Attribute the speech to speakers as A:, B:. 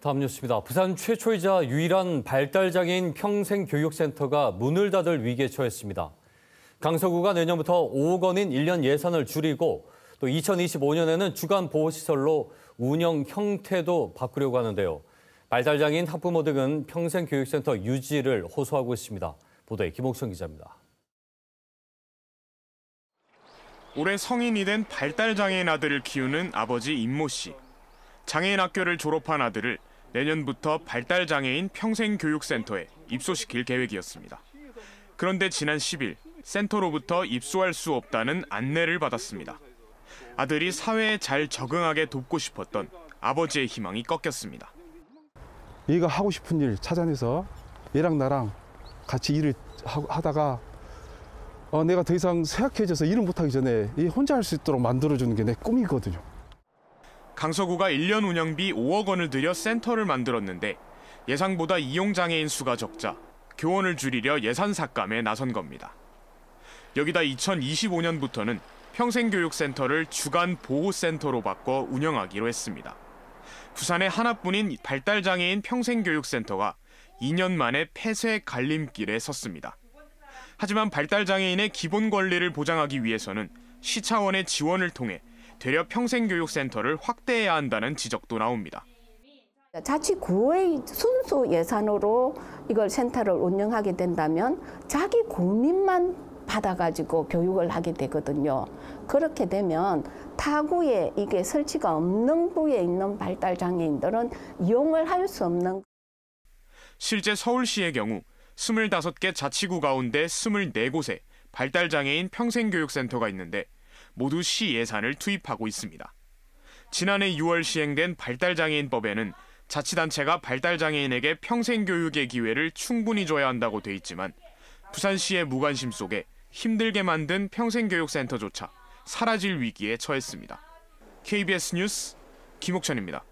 A: 다음 뉴스입니다. 부산 최초이자 유일한 발달장애인 평생교육센터가 문을 닫을 위기에 처했습니다. 강서구가 내년부터 5억 원인 1년 예산을 줄이고 또 2025년에는 주간 보호시설로 운영 형태도 바꾸려고 하는데요. 발달장애인 학부모 등은 평생교육센터 유지를 호소하고 있습니다. 보도에 김옥선 기자입니다. 올해 성인이
B: 된 발달장애인 아들을 키우는 아버지 임모 씨. 장애인 학교를 졸업한 아들을 내년부터 발달장애인 평생교육센터에 입소시킬 계획이었습니다. 그런데 지난 10일 센터로부터 입소할 수 없다는 안내를 받았습니다. 아들이 사회에 잘 적응하게 돕고 싶었던 아버지의 희망이 꺾였습니다.
C: 얘가 하고 싶은 일 찾아내서 얘랑 나랑 같이 일을 하다가 어, 내가 더 이상 쇠약해져서 일을 못하기 전에 얘 혼자 할 수 있도록 만들어주는 게 내 꿈이거든요.
B: 강서구가 1년 운영비 5억 원을 들여 센터를 만들었는데 예상보다 이용장애인 수가 적자 교원을 줄이려 예산 삭감에 나선 겁니다. 여기다 2025년부터는 평생교육센터를 주간 보호센터로 바꿔 운영하기로 했습니다. 부산의 하나뿐인 발달장애인 평생교육센터가 2년 만에 폐쇄 갈림길에 섰습니다. 하지만 발달장애인의 기본 권리를 보장하기 위해서는 시 차원의 지원을 통해 되려 평생교육센터를 확대해야 한다는 지적도 나옵니다.
D: 자치구의 순수 예산으로 이걸 센터를 운영하게 된다면 자기 국민만 받아가지고 교육을 하게 되거든요. 그렇게 되면 타구에 이게 설치가 없는 부에 있는 발달 장애인들은 이용을 할 수 없는.
B: 실제 서울시의 경우 25개 자치구 가운데 24곳에 발달 장애인 평생교육센터가 있는데 모두 시 예산을 투입하고 있습니다. 지난해 6월 시행된 발달장애인법에는 자치단체가 발달장애인에게 평생교육의 기회를 충분히 줘야 한다고 돼 있지만 부산시의 무관심 속에 힘들게 만든 평생교육센터조차 사라질 위기에 처했습니다. KBS 뉴스 김옥천입니다.